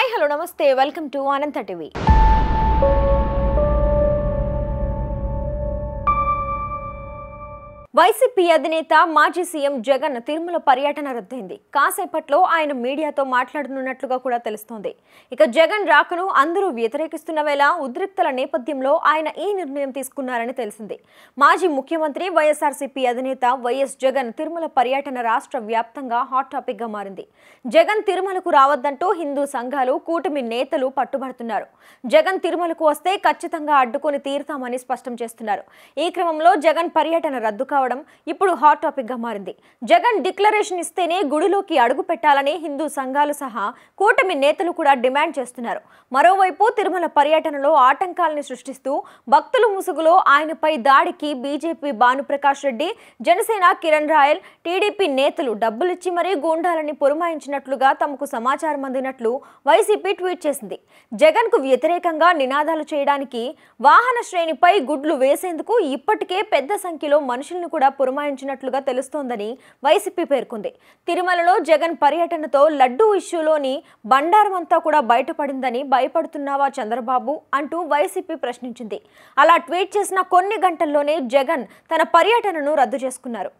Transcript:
hi hello నమస్తే welcome to Ananda TV YCP అధినేత మాజీ సీఎం జగన్ తిరుమల పర్యటన రద్దయింది కాసేపట్లో ఆయన మీడియాతో మాట్లాడనున్నట్లుగా కూడా తెలుస్తోంది ఇక జగన్ రాకను అందరూ వ్యతిరేకిస్తున్న వేళ ఉద్రిక్తల నేపథ్యంలో ఆయన ఈ నిర్ణయం తీసుకున్నారని తెలిసింది మాజీ ముఖ్యమంత్రి వైఎస్ఆర్సీపీ అధినేత వైఎస్ జగన్ తిరుమల పర్యటన రాష్ట్ర వ్యాప్తంగా హాట్ టాపిక్గా మారింది జగన్ తిరుమలకు రావద్దంటూ హిందూ సంఘాలు కూటమి నేతలు పట్టుబడుతున్నారు జగన్ తిరుమలకు వస్తే ఖచ్చితంగా అడ్డుకొని తీరుతామని స్పష్టం చేస్తున్నారు ఈ క్రమంలో జగన్ పర్యటన రద్దు కావడం ఇప్పుడు హాట్ టాపిక్గా మారింది జగన్ డిక్లరేషన్ ఇస్తేనే గుడిలోకి అడుగు పెట్టాలని హిందూ సంఘాలు సహా కూటమి నేతలు కూడా డిమాండ్ చేస్తున్నారు మరోవైపు తిరుమల పర్యటనలో ఆటంకాలను సృష్టిస్తూ భక్తుల ముసుగులో ఆయనపై దాడికి బీజేపీ భానుప్రకాష్ రెడ్డి జనసేన కిరణ్ రాయల్ టీడీపీ నేతలు డబ్బులిచ్చి మరీ గూండాలని పురమాయించినట్లుగా తమకు సమాచారం అందినట్లు వైసీపీ ట్వీట్ చేసింది జగన్ కు వ్యతిరేకంగా నినాదాలు చేయడానికి వాహన శ్రేణిపై గుడ్లు వేసేందుకు ఇప్పటికే పెద్ద సంఖ్యలో మనుషులను కూడా పురమాయించినట్లుగా తెలుస్తోందని వైసీపీ పేర్కొంది తిరుమలలో జగన్ పర్యటనతో లడ్డూ ఇష్యూలోని బండారం అంతా కూడా బయటపడిందని భయపడుతున్నావా చంద్రబాబు అంటూ వైసీపీ ప్రశ్నించింది అలా ట్వీట్ చేసిన కొన్ని గంటల్లోనే జగన్ తన పర్యటనను రద్దు చేసుకున్నారు